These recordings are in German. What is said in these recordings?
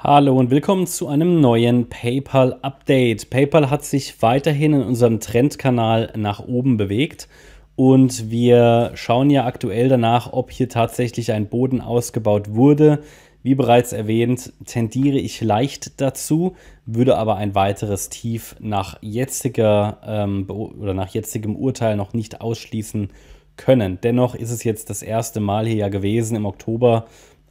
Hallo und willkommen zu einem neuen PayPal Update. PayPal hat sich weiterhin in unserem Trendkanal nach oben bewegt und wir schauen ja aktuell danach, ob hier tatsächlich ein Boden ausgebaut wurde. Wie bereits erwähnt, tendiere ich leicht dazu, würde aber ein weiteres Tief nach jetziger ähm, oder nach jetzigem Urteil noch nicht ausschließen können. Dennoch ist es jetzt das erste Mal hier ja gewesen im Oktober,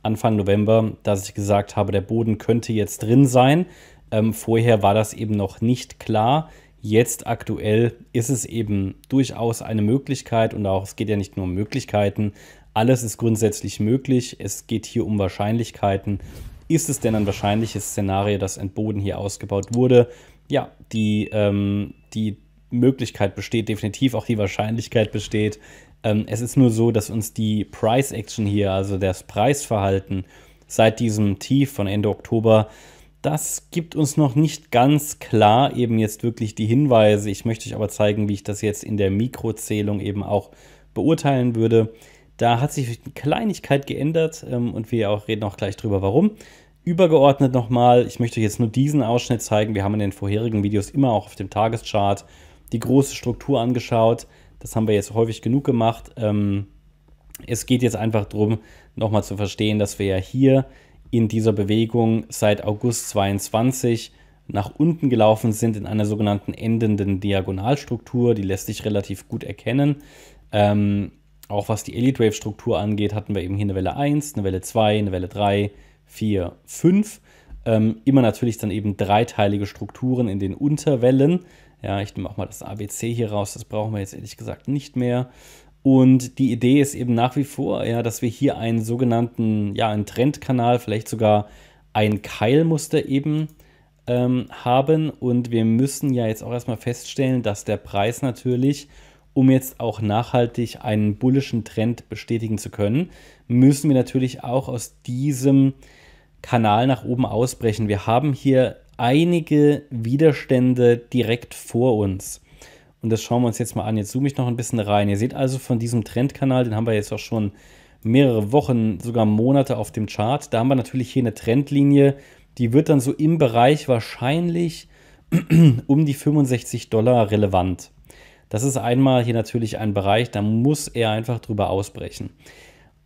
Anfang November, dass ich gesagt habe, der Boden könnte jetzt drin sein. Ähm, vorher war das eben noch nicht klar. Jetzt aktuell ist es eben durchaus eine Möglichkeit und auch es geht ja nicht nur um Möglichkeiten. Alles ist grundsätzlich möglich. Es geht hier um Wahrscheinlichkeiten. Ist es denn ein wahrscheinliches Szenario, dass ein Boden hier ausgebaut wurde? Ja, die, ähm, die Möglichkeit besteht definitiv, auch die Wahrscheinlichkeit besteht. Ähm, es ist nur so, dass uns die Price Action hier, also das Preisverhalten seit diesem Tief von Ende Oktober, das gibt uns noch nicht ganz klar eben jetzt wirklich die Hinweise. Ich möchte euch aber zeigen, wie ich das jetzt in der Mikrozählung eben auch beurteilen würde. Da hat sich eine Kleinigkeit geändert ähm, und wir auch reden auch gleich drüber, warum. Übergeordnet nochmal, ich möchte euch jetzt nur diesen Ausschnitt zeigen. Wir haben in den vorherigen Videos immer auch auf dem Tageschart die große Struktur angeschaut. Das haben wir jetzt häufig genug gemacht. Ähm, es geht jetzt einfach darum, nochmal zu verstehen, dass wir ja hier in dieser Bewegung seit August 22 nach unten gelaufen sind in einer sogenannten endenden Diagonalstruktur. Die lässt sich relativ gut erkennen. Ähm, auch was die Elite Wave Struktur angeht, hatten wir eben hier eine Welle 1, eine Welle 2, eine Welle 3, 4, 5. Ähm, immer natürlich dann eben dreiteilige Strukturen in den Unterwellen. Ja, ich nehme auch mal das ABC hier raus, das brauchen wir jetzt ehrlich gesagt nicht mehr. Und die Idee ist eben nach wie vor, ja, dass wir hier einen sogenannten, ja, einen Trendkanal, vielleicht sogar ein Keilmuster eben ähm, haben. Und wir müssen ja jetzt auch erstmal feststellen, dass der Preis natürlich, um jetzt auch nachhaltig einen bullischen Trend bestätigen zu können, müssen wir natürlich auch aus diesem Kanal nach oben ausbrechen. Wir haben hier einige Widerstände direkt vor uns. Und das schauen wir uns jetzt mal an. Jetzt zoome ich noch ein bisschen rein. Ihr seht also von diesem Trendkanal, den haben wir jetzt auch schon mehrere Wochen, sogar Monate auf dem Chart. Da haben wir natürlich hier eine Trendlinie, die wird dann so im Bereich wahrscheinlich um die 65 Dollar relevant. Das ist einmal hier natürlich ein Bereich, da muss er einfach drüber ausbrechen.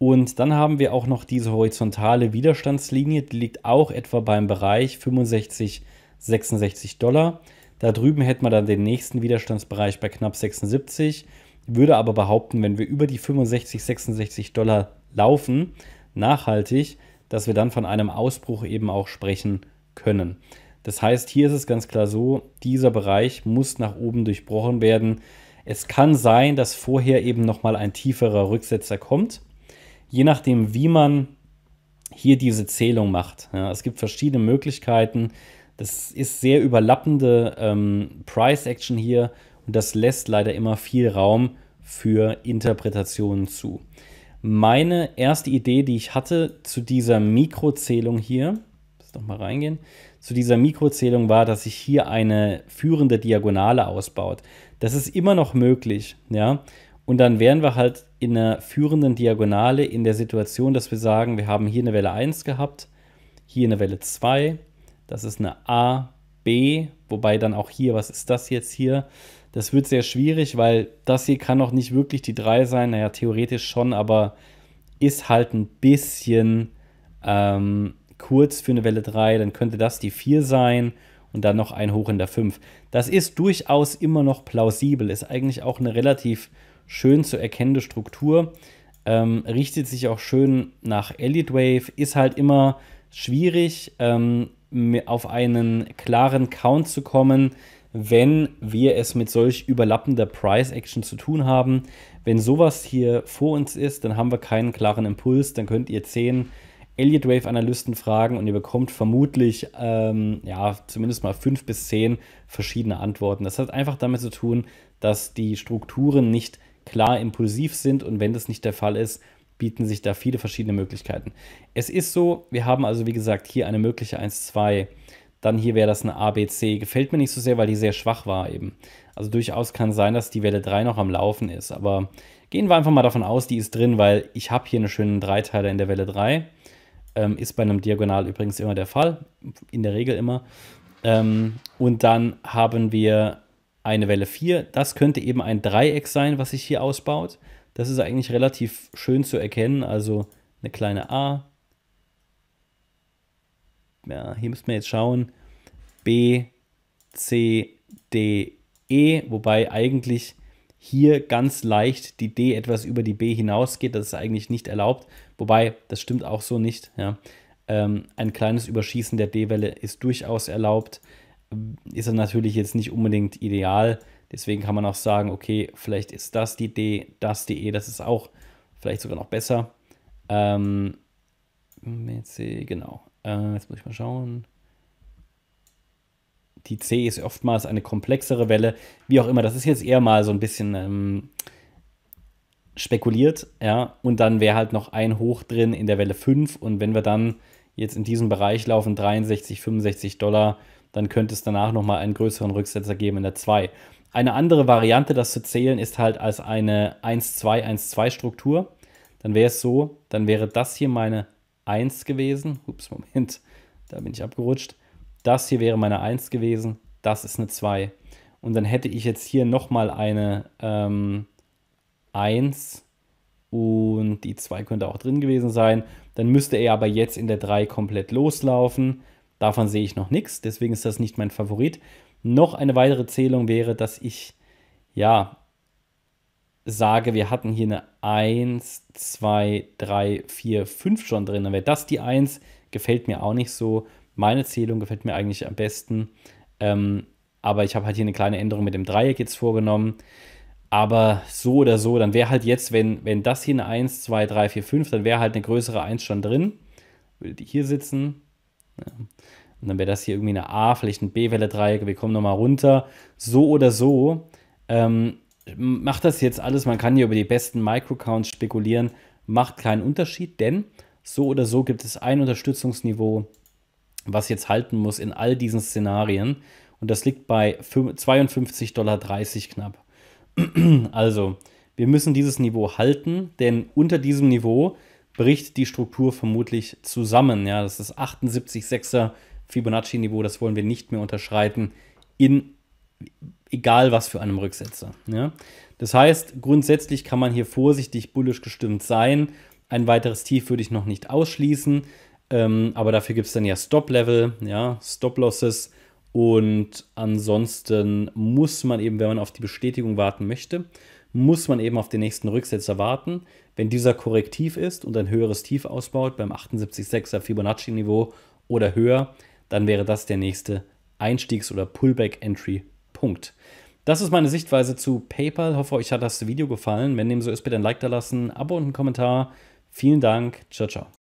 Und dann haben wir auch noch diese horizontale Widerstandslinie, die liegt auch etwa beim Bereich 65, 66 Dollar. Da drüben hätten wir dann den nächsten Widerstandsbereich bei knapp 76. Würde aber behaupten, wenn wir über die 65, 66 Dollar laufen, nachhaltig, dass wir dann von einem Ausbruch eben auch sprechen können. Das heißt, hier ist es ganz klar so, dieser Bereich muss nach oben durchbrochen werden. Es kann sein, dass vorher eben nochmal ein tieferer Rücksetzer kommt je nachdem, wie man hier diese Zählung macht. Ja, es gibt verschiedene Möglichkeiten. Das ist sehr überlappende ähm, Price Action hier und das lässt leider immer viel Raum für Interpretationen zu. Meine erste Idee, die ich hatte zu dieser Mikrozählung hier, muss noch mal reingehen, zu dieser Mikrozählung war, dass sich hier eine führende Diagonale ausbaut. Das ist immer noch möglich, ja. Und dann wären wir halt in einer führenden Diagonale in der Situation, dass wir sagen, wir haben hier eine Welle 1 gehabt, hier eine Welle 2, das ist eine A, B, wobei dann auch hier, was ist das jetzt hier? Das wird sehr schwierig, weil das hier kann noch nicht wirklich die 3 sein, naja, theoretisch schon, aber ist halt ein bisschen ähm, kurz für eine Welle 3, dann könnte das die 4 sein und dann noch ein hoch in der 5. Das ist durchaus immer noch plausibel, ist eigentlich auch eine relativ schön zu erkennende Struktur. Ähm, richtet sich auch schön nach Elliott Wave, ist halt immer schwierig, ähm, auf einen klaren Count zu kommen, wenn wir es mit solch überlappender Price Action zu tun haben. Wenn sowas hier vor uns ist, dann haben wir keinen klaren Impuls, dann könnt ihr 10 Elliott Wave Analysten fragen und ihr bekommt vermutlich ähm, ja zumindest mal fünf bis zehn verschiedene Antworten. Das hat einfach damit zu tun, dass die Strukturen nicht klar impulsiv sind und wenn das nicht der Fall ist, bieten sich da viele verschiedene Möglichkeiten. Es ist so, wir haben also wie gesagt hier eine mögliche 1-2, dann hier wäre das eine ABC. Gefällt mir nicht so sehr, weil die sehr schwach war eben. Also durchaus kann sein, dass die Welle 3 noch am Laufen ist, aber gehen wir einfach mal davon aus, die ist drin, weil ich habe hier einen schönen Dreiteiler in der Welle 3. Ähm, ist bei einem Diagonal übrigens immer der Fall, in der Regel immer. Ähm, und dann haben wir eine Welle 4. Das könnte eben ein Dreieck sein, was sich hier ausbaut. Das ist eigentlich relativ schön zu erkennen. Also eine kleine A. Ja, hier müssen wir jetzt schauen. B, C, D, E. Wobei eigentlich hier ganz leicht die D etwas über die B hinausgeht. Das ist eigentlich nicht erlaubt. Wobei, das stimmt auch so nicht. Ja. Ähm, ein kleines Überschießen der D-Welle ist durchaus erlaubt ist er natürlich jetzt nicht unbedingt ideal. Deswegen kann man auch sagen, okay, vielleicht ist das die D, das die E, das ist auch vielleicht sogar noch besser. Ähm, jetzt, genau, äh, jetzt muss ich mal schauen. Die C ist oftmals eine komplexere Welle, wie auch immer. Das ist jetzt eher mal so ein bisschen ähm, spekuliert, ja. Und dann wäre halt noch ein Hoch drin in der Welle 5. Und wenn wir dann jetzt in diesem Bereich laufen, 63, 65 Dollar, dann könnte es danach nochmal einen größeren Rücksetzer geben in der 2. Eine andere Variante, das zu zählen, ist halt als eine 1-2-1-2-Struktur. Dann wäre es so, dann wäre das hier meine 1 gewesen. Ups, Moment, da bin ich abgerutscht. Das hier wäre meine 1 gewesen, das ist eine 2. Und dann hätte ich jetzt hier nochmal eine ähm, 1 und die 2 könnte auch drin gewesen sein. Dann müsste er aber jetzt in der 3 komplett loslaufen. Davon sehe ich noch nichts, deswegen ist das nicht mein Favorit. Noch eine weitere Zählung wäre, dass ich ja sage, wir hatten hier eine 1, 2, 3, 4, 5 schon drin. Dann wäre das die 1. Gefällt mir auch nicht so. Meine Zählung gefällt mir eigentlich am besten. Ähm, aber ich habe halt hier eine kleine Änderung mit dem Dreieck jetzt vorgenommen. Aber so oder so, dann wäre halt jetzt, wenn, wenn das hier eine 1, 2, 3, 4, 5, dann wäre halt eine größere 1 schon drin. Würde die hier sitzen. Ja. Und dann wäre das hier irgendwie eine A, vielleicht ein B-Welle Dreieck. Wir kommen nochmal runter. So oder so. Ähm, macht das jetzt alles, man kann hier über die besten Microcounts spekulieren, macht keinen Unterschied, denn so oder so gibt es ein Unterstützungsniveau, was jetzt halten muss in all diesen Szenarien. Und das liegt bei 52,30 Dollar knapp. Also, wir müssen dieses Niveau halten, denn unter diesem Niveau bricht die Struktur vermutlich zusammen. Ja, das ist 78,6er Fibonacci-Niveau, das wollen wir nicht mehr unterschreiten, in egal was für einem Rücksetzer. Ja. Das heißt, grundsätzlich kann man hier vorsichtig bullisch gestimmt sein. Ein weiteres Tief würde ich noch nicht ausschließen, ähm, aber dafür gibt es dann ja Stop-Level, ja, Stop-Losses und ansonsten muss man eben, wenn man auf die Bestätigung warten möchte, muss man eben auf den nächsten Rücksetzer warten. Wenn dieser korrektiv ist und ein höheres Tief ausbaut, beim 78,6er Fibonacci-Niveau oder höher, dann wäre das der nächste Einstiegs- oder Pullback-Entry-Punkt. Das ist meine Sichtweise zu PayPal. Ich hoffe, euch hat das Video gefallen. Wenn dem so ist, bitte ein Like da lassen, Abo und einen Kommentar. Vielen Dank. Ciao, ciao.